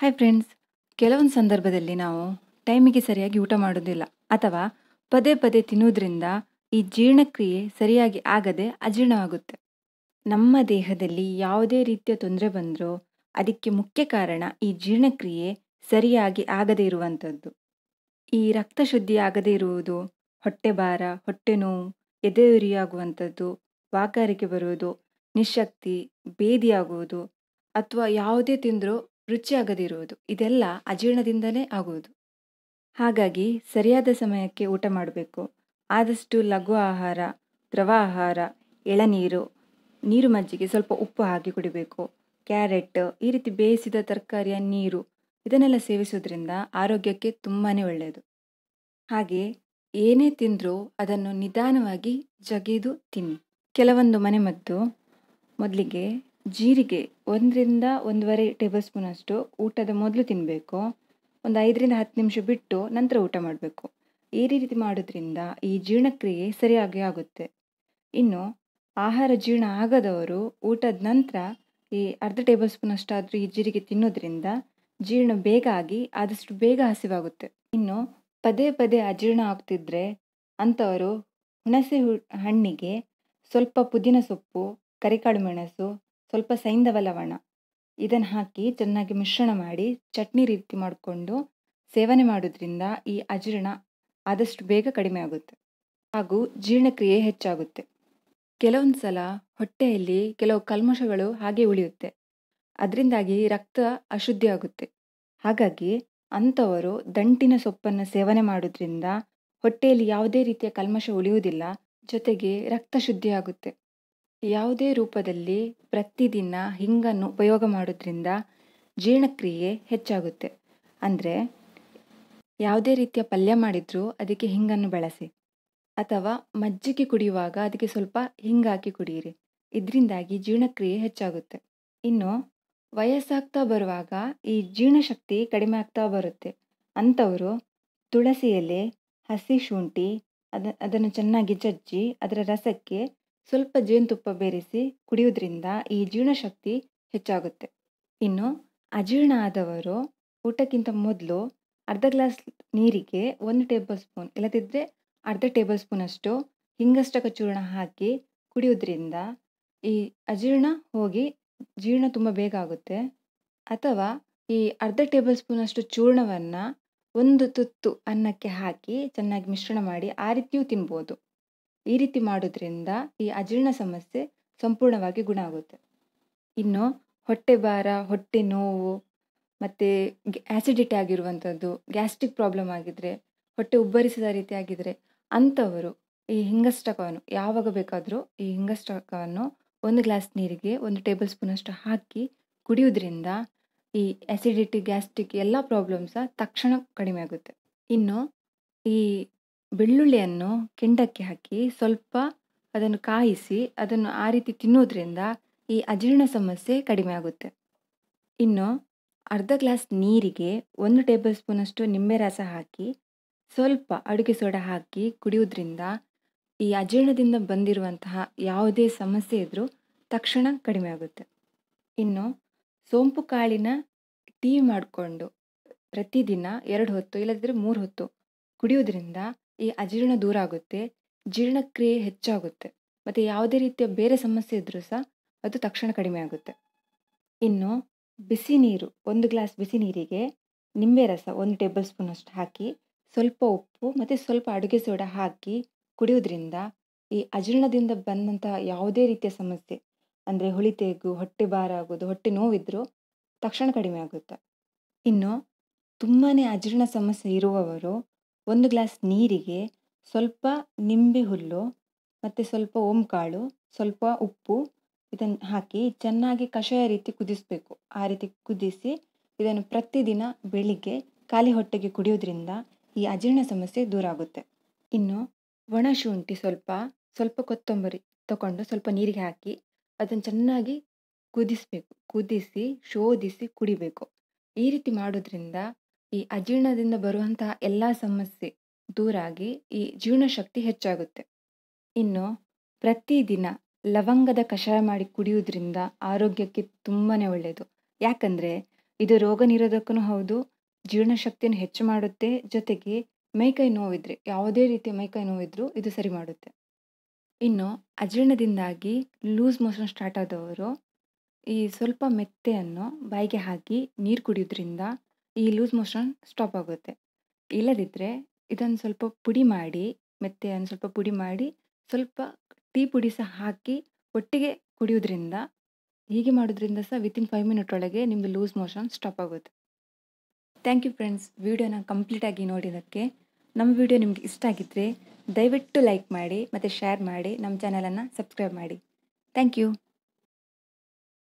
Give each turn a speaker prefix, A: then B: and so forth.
A: hi friends ಕೆಲವೊಂದು ಸಂದರ್ಭದಲ್ಲಿ ನಾವು ಟೈಮಿಗೆ ಸರಿಯಾಗಿ ಊಟ ಮಾಡೋದಿಲ್ಲ ಅಥವಾ ಪದೇ ಪದೇ ತಿನ್ನೋದ್ರಿಂದ ಈ ಜೀರ್ಣಕ್ರಿಯೆ ಸರಿಯಾಗಿ ಆಗದೆ ಅಜೀರ್ಣವಾಗುತ್ತೆ ನಮ್ಮ ದೇಹದಲ್ಲಿ ಯಾವುದೇ ರೀತಿಯ ತೊಂದರೆ ಬಂದರೂ ಅದಕ್ಕೆ ಮುಖ್ಯ ಕಾರಣ ಈ ಜೀರ್ಣಕ್ರಿಯೆ ಸರಿಯಾಗಿ ಆಗದೇ ಇರುವಂಥದ್ದು ಈ ರಕ್ತ ಶುದ್ಧಿ ಆಗದೇ ಇರುವುದು ಹೊಟ್ಟೆ ಭಾರ ಹೊಟ್ಟೆ ನೋವು ಉರಿಯಾಗುವಂಥದ್ದು ವಾಕರಿಕೆ ಬರುವುದು ನಿಶಕ್ತಿ ಬೇದಿಯಾಗುವುದು ಅಥವಾ ಯಾವುದೇ ತಿಂದರೂ ರುಚಿಯಾಗದಿರುವುದು ಇದೆಲ್ಲ ಅಜೀರ್ಣದಿಂದಲೇ ಆಗುವುದು ಹಾಗಾಗಿ ಸರಿಯಾದ ಸಮಯಕ್ಕೆ ಊಟ ಮಾಡಬೇಕು ಆದಷ್ಟು ಲಘು ಆಹಾರ ದ್ರವ ಆಹಾರ ಎಳನೀರು ನೀರು ಮಜ್ಜಿಗೆ ಸ್ವಲ್ಪ ಉಪ್ಪು ಹಾಕಿ ಕುಡಿಬೇಕು ಕ್ಯಾರೆಟ್ ಈ ರೀತಿ ಬೇಯಿಸಿದ ತರಕಾರಿಯ ನೀರು ಇದನ್ನೆಲ್ಲ ಸೇವಿಸೋದ್ರಿಂದ ಆರೋಗ್ಯಕ್ಕೆ ತುಂಬಾ ಒಳ್ಳೆಯದು ಹಾಗೆ ಏನೇ ತಿಂದರೂ ಅದನ್ನು ನಿಧಾನವಾಗಿ ಜಗಿದು ತಿನ್ನಿ ಕೆಲವೊಂದು ಮನೆಮದ್ದು ಮೊದಲಿಗೆ ಜೀರಿಗೆ ಒಂದರಿಂದ ಒಂದೂವರೆ ಟೇಬಲ್ ಅಷ್ಟು ಊಟದ ಮೊದಲು ತಿನ್ನಬೇಕು ಒಂದು ಐದರಿಂದ ಹತ್ತು ನಿಮಿಷ ಬಿಟ್ಟು ನಂತರ ಊಟ ಮಾಡಬೇಕು ಈ ರೀತಿ ಮಾಡೋದ್ರಿಂದ ಈ ಜೀರ್ಣಕ್ರಿಯೆ ಸರಿಯಾಗಿ ಆಗುತ್ತೆ ಇನ್ನು ಆಹಾರ ಜೀರ್ಣ ಆಗದವರು ಊಟದ ನಂತರ ಈ ಅರ್ಧ ಟೇಬಲ್ ಸ್ಪೂನಷ್ಟಾದರೂ ಈ ಜೀರಿಗೆ ತಿನ್ನೋದ್ರಿಂದ ಜೀರ್ಣ ಬೇಗ ಆಗಿ ಆದಷ್ಟು ಬೇಗ ಹಸಿವಾಗುತ್ತೆ ಇನ್ನು ಪದೇ ಪದೇ ಅಜೀರ್ಣ ಆಗ್ತಿದ್ರೆ ಅಂಥವರು ಹುಣಸೆ ಹಣ್ಣಿಗೆ ಸ್ವಲ್ಪ ಪುದೀನ ಸೊಪ್ಪು ಕರಿಕಾಳು ಮೆಣಸು ಸ್ವಲ್ಪ ಸೈಂಧವ ಲವಣ ಇದನ್ನು ಹಾಕಿ ಚೆನ್ನಾಗಿ ಮಿಶ್ರಣ ಮಾಡಿ ಚಟ್ನಿ ರೀತಿ ಮಾಡಿಕೊಂಡು ಸೇವನೆ ಮಾಡೋದ್ರಿಂದ ಈ ಅಜೀರ್ಣ ಆದಷ್ಟು ಬೇಗ ಕಡಿಮೆ ಆಗುತ್ತೆ ಹಾಗೂ ಜೀರ್ಣಕ್ರಿಯೆ ಹೆಚ್ಚಾಗುತ್ತೆ ಕೆಲವೊಂದು ಸಲ ಹೊಟ್ಟೆಯಲ್ಲಿ ಕೆಲವು ಕಲ್ಮಶಗಳು ಹಾಗೆ ಉಳಿಯುತ್ತೆ ಅದರಿಂದಾಗಿ ರಕ್ತ ಅಶುದ್ಧಿ ಆಗುತ್ತೆ ಹಾಗಾಗಿ ಅಂಥವರು ದಂಟಿನ ಸೊಪ್ಪನ್ನು ಸೇವನೆ ಮಾಡೋದ್ರಿಂದ ಹೊಟ್ಟೆಯಲ್ಲಿ ಯಾವುದೇ ರೀತಿಯ ಕಲ್ಮಶ ಉಳಿಯುವುದಿಲ್ಲ ಜೊತೆಗೆ ರಕ್ತ ಶುದ್ಧಿಯಾಗುತ್ತೆ ಯಾವುದೇ ರೂಪದಲ್ಲಿ ಪ್ರತಿದಿನ ಹಿಂಗನ್ನು ಉಪಯೋಗ ಮಾಡೋದ್ರಿಂದ ಜೀರ್ಣಕ್ರಿಯೆ ಹೆಚ್ಚಾಗುತ್ತೆ ಅಂದರೆ ಯಾವುದೇ ರೀತಿಯ ಪಲ್ಯ ಮಾಡಿದರೂ ಅದಕ್ಕೆ ಹಿಂಗನ್ನು ಬಳಸಿ ಅಥವಾ ಮಜ್ಜಿಗೆ ಕುಡಿಯುವಾಗ ಅದಕ್ಕೆ ಸ್ವಲ್ಪ ಹಿಂಗಾಕಿ ಕುಡಿಯಿರಿ ಇದರಿಂದಾಗಿ ಜೀರ್ಣಕ್ರಿಯೆ ಹೆಚ್ಚಾಗುತ್ತೆ ಇನ್ನು ವಯಸ್ಸಾಗ್ತಾ ಬರುವಾಗ ಈ ಜೀರ್ಣಶಕ್ತಿ ಕಡಿಮೆ ಆಗ್ತಾ ಬರುತ್ತೆ ಅಂಥವರು ತುಳಸಿ ಎಲೆ ಹಸಿ ಶುಂಠಿ ಅದ ಅದನ್ನು ಚೆನ್ನಾಗಿ ಜಜ್ಜಿ ಅದರ ರಸಕ್ಕೆ ಸ್ವಲ್ಪ ಜೇನುತುಪ್ಪ ಬೆರೆಸಿ ಕುಡಿಯೋದ್ರಿಂದ ಈ ಜೀರ್ಣಶಕ್ತಿ ಹೆಚ್ಚಾಗುತ್ತೆ ಇನ್ನು ಅಜೀರ್ಣ ಆದವರು ಊಟಕ್ಕಿಂತ ಮೊದಲು ಅರ್ಧ ಗ್ಲಾಸ್ ನೀರಿಗೆ ಒಂದು ಟೇಬಲ್ ಸ್ಪೂನ್ ಇಲ್ಲದಿದ್ದರೆ ಅರ್ಧ ಟೇಬಲ್ ಸ್ಪೂನಷ್ಟು ಹಿಂಗಷ್ಟಕ ಚೂರ್ಣ ಹಾಕಿ ಕುಡಿಯೋದ್ರಿಂದ ಈ ಅಜೀರ್ಣ ಹೋಗಿ ಜೀರ್ಣ ತುಂಬ ಬೇಗ ಆಗುತ್ತೆ ಅಥವಾ ಈ ಅರ್ಧ ಟೇಬಲ್ ಸ್ಪೂನಷ್ಟು ಚೂರ್ಣವನ್ನು ಒಂದು ತುತ್ತು ಅನ್ನಕ್ಕೆ ಹಾಕಿ ಚೆನ್ನಾಗಿ ಮಿಶ್ರಣ ಮಾಡಿ ಆ ರೀತಿಯೂ ತಿನ್ಬೋದು ಈ ರೀತಿ ಮಾಡೋದ್ರಿಂದ ಈ ಅಜೀರ್ಣ ಸಮಸ್ಯೆ ಸಂಪೂರ್ಣವಾಗಿ ಗುಣ ಆಗುತ್ತೆ ಇನ್ನು ಹೊಟ್ಟೆ ಭಾರ ಹೊಟ್ಟೆ ನೋವು ಮತ್ತು ಆ್ಯಸಿಡಿಟಿ ಆಗಿರುವಂಥದ್ದು ಗ್ಯಾಸ್ಟ್ರಿಕ್ ಪ್ರಾಬ್ಲಮ್ ಆಗಿದ್ದರೆ ಹೊಟ್ಟೆ ಉಬ್ಬರಿಸಿದ ರೀತಿ ಆಗಿದ್ದರೆ ಅಂಥವರು ಈ ಹಿಂಗಷ್ಟಕವನ್ನು ಯಾವಾಗ ಬೇಕಾದರೂ ಈ ಹಿಂಗಷ್ಟಕವನ್ನು ಒಂದು ಗ್ಲಾಸ್ ನೀರಿಗೆ ಒಂದು ಟೇಬಲ್ ಸ್ಪೂನಷ್ಟು ಹಾಕಿ ಕುಡಿಯೋದ್ರಿಂದ ಈ ಆ್ಯಸಿಡಿಟಿ ಗ್ಯಾಸ್ಟ್ರಿಕ್ ಎಲ್ಲ ಪ್ರಾಬ್ಲಮ್ಸ ತಕ್ಷಣ ಕಡಿಮೆ ಆಗುತ್ತೆ ಇನ್ನು ಈ ಬೆಳ್ಳುಳ್ಳಿಯನ್ನು ಕೆಂಡಕ್ಕೆ ಹಾಕಿ ಸ್ವಲ್ಪ ಅದನ್ನು ಕಾಯಿಸಿ ಅದನ್ನು ಆ ರೀತಿ ತಿನ್ನೋದ್ರಿಂದ ಈ ಅಜೀರ್ಣ ಸಮಸ್ಯೆ ಕಡಿಮೆ ಆಗುತ್ತೆ ಇನ್ನು ಅರ್ಧ ಗ್ಲಾಸ್ ನೀರಿಗೆ ಒಂದು ಟೇಬಲ್ ಸ್ಪೂನಷ್ಟು ನಿಂಬೆ ರಸ ಹಾಕಿ ಸ್ವಲ್ಪ ಅಡುಗೆ ಸೋಡಾ ಹಾಕಿ ಕುಡಿಯೋದ್ರಿಂದ ಈ ಅಜೀರ್ಣದಿಂದ ಬಂದಿರುವಂತಹ ಯಾವುದೇ ಸಮಸ್ಯೆ ಇದ್ದರೂ ತಕ್ಷಣ ಕಡಿಮೆ ಆಗುತ್ತೆ ಇನ್ನು ಸೋಂಪು ಕಾಳಿನ ಟೀ ಮಾಡಿಕೊಂಡು ಪ್ರತಿದಿನ ಎರಡು ಹೊತ್ತು ಇಲ್ಲದಿದ್ದರೆ ಮೂರು ಹೊತ್ತು ಕುಡಿಯೋದ್ರಿಂದ ಈ ಅಜೀರ್ಣ ದೂರ ಆಗುತ್ತೆ ಜೀರ್ಣಕ್ರಿಯೆ ಹೆಚ್ಚಾಗುತ್ತೆ ಮತ್ತು ಯಾವುದೇ ರೀತಿಯ ಬೇರೆ ಸಮಸ್ಯೆ ಇದ್ದರೂ ಸಹ ಅದು ತಕ್ಷಣ ಕಡಿಮೆ ಆಗುತ್ತೆ ಇನ್ನು ಬಿಸಿ ನೀರು ಒಂದು ಗ್ಲಾಸ್ ಬಿಸಿ ನೀರಿಗೆ ನಿಂಬೆ ರಸ ಒಂದು ಟೇಬಲ್ ಸ್ಪೂನ್ ಅಷ್ಟು ಹಾಕಿ ಸ್ವಲ್ಪ ಉಪ್ಪು ಮತ್ತು ಸ್ವಲ್ಪ ಅಡುಗೆ ಸೋಡಾ ಹಾಕಿ ಕುಡಿಯೋದ್ರಿಂದ ಈ ಅಜೀರ್ಣದಿಂದ ಬಂದಂತಹ ಯಾವುದೇ ರೀತಿಯ ಸಮಸ್ಯೆ ಅಂದರೆ ತೇಗು ಹೊಟ್ಟೆ ಭಾರ ಆಗೋದು ಹೊಟ್ಟೆ ನೋವಿದ್ರೂ ತಕ್ಷಣ ಕಡಿಮೆ ಆಗುತ್ತೆ ಇನ್ನು ತುಂಬಾ ಅಜೀರ್ಣ ಸಮಸ್ಯೆ ಇರುವವರು ಒಂದು ಗ್ಲಾಸ್ ನೀರಿಗೆ ಸ್ವಲ್ಪ ನಿಂಬೆ ಹುಲ್ಲು ಮತ್ತು ಸ್ವಲ್ಪ ಓಂಕಾಳು ಸ್ವಲ್ಪ ಉಪ್ಪು ಇದನ್ನು ಹಾಕಿ ಚೆನ್ನಾಗಿ ಕಷಾಯ ರೀತಿ ಕುದಿಸಬೇಕು ಆ ರೀತಿ ಕುದಿಸಿ ಇದನ್ನು ಪ್ರತಿದಿನ ಬೆಳಿಗ್ಗೆ ಖಾಲಿ ಹೊಟ್ಟೆಗೆ ಕುಡಿಯೋದ್ರಿಂದ ಈ ಅಜೀರ್ಣ ಸಮಸ್ಯೆ ದೂರ ಆಗುತ್ತೆ ಇನ್ನು ಒಣ ಶುಂಠಿ ಸ್ವಲ್ಪ ಸ್ವಲ್ಪ ಕೊತ್ತಂಬರಿ ತಗೊಂಡು ಸ್ವಲ್ಪ ನೀರಿಗೆ ಹಾಕಿ ಅದನ್ನು ಚೆನ್ನಾಗಿ ಕುದಿಸಬೇಕು ಕುದಿಸಿ ಶೋಧಿಸಿ ಕುಡಿಬೇಕು ಈ ರೀತಿ ಮಾಡೋದ್ರಿಂದ ಈ ಅಜೀರ್ಣದಿಂದ ಬರುವಂತಹ ಎಲ್ಲ ಸಮಸ್ಯೆ ದೂರಾಗಿ ಈ ಜೀರ್ಣಶಕ್ತಿ ಹೆಚ್ಚಾಗುತ್ತೆ ಇನ್ನು ಪ್ರತಿದಿನ ಲವಂಗದ ಕಷಾಯ ಮಾಡಿ ಕುಡಿಯುವುದರಿಂದ ಆರೋಗ್ಯಕ್ಕೆ ತುಂಬಾ ಒಳ್ಳೆಯದು ಯಾಕಂದರೆ ಇದು ರೋಗ ನಿರೋಧಕನೂ ಹೌದು ಜೀರ್ಣಶಕ್ತಿಯನ್ನು ಹೆಚ್ಚು ಮಾಡುತ್ತೆ ಜೊತೆಗೆ ಮೈಕೈ ನೋವಿದ್ರೆ ಯಾವುದೇ ರೀತಿಯ ಮೈಕೈ ನೋವಿದ್ರೂ ಇದು ಸರಿ ಮಾಡುತ್ತೆ ಇನ್ನು ಅಜೀರ್ಣದಿಂದಾಗಿ ಲೂಸ್ ಮೋಷನ್ ಸ್ಟಾರ್ಟ್ ಆದವರು ಈ ಸ್ವಲ್ಪ ಮೆತ್ತೆಯನ್ನು ಬಾಯಿಗೆ ಹಾಕಿ ನೀರು ಕುಡಿಯೋದ್ರಿಂದ ಈ ಲೂಸ್ ಮೋಷನ್ ಸ್ಟಾಪ್ ಆಗುತ್ತೆ ಇಲ್ಲದಿದ್ದರೆ ಇದನ್ನು ಸ್ವಲ್ಪ ಪುಡಿ ಮಾಡಿ ಮತ್ತೆ ಒಂದು ಸ್ವಲ್ಪ ಪುಡಿ ಮಾಡಿ ಸ್ವಲ್ಪ ಟೀ ಪುಡಿ ಸಹ ಹಾಕಿ ಒಟ್ಟಿಗೆ ಕುಡಿಯೋದ್ರಿಂದ ಹೀಗೆ ಮಾಡೋದ್ರಿಂದ ಸಹ ವಿತಿನ್ ಫೈವ್ ಮಿನಿಟ್ ಒಳಗೆ ನಿಮ್ಮದು ಲೂಸ್ ಮೋಷನ್ ಸ್ಟಾಪ್ ಆಗುತ್ತೆ ಥ್ಯಾಂಕ್ ಯು ಫ್ರೆಂಡ್ಸ್ ವಿಡಿಯೋನ ಕಂಪ್ಲೀಟಾಗಿ ನೋಡಿದ್ದಕ್ಕೆ ನಮ್ಮ ವಿಡಿಯೋ ನಿಮಗೆ ಇಷ್ಟ ಆಗಿದ್ದರೆ ದಯವಿಟ್ಟು ಲೈಕ್ ಮಾಡಿ ಮತ್ತು ಶೇರ್ ಮಾಡಿ ನಮ್ಮ ಚಾನಲನ್ನು ಸಬ್ಸ್ಕ್ರೈಬ್ ಮಾಡಿ ಥ್ಯಾಂಕ್ ಯು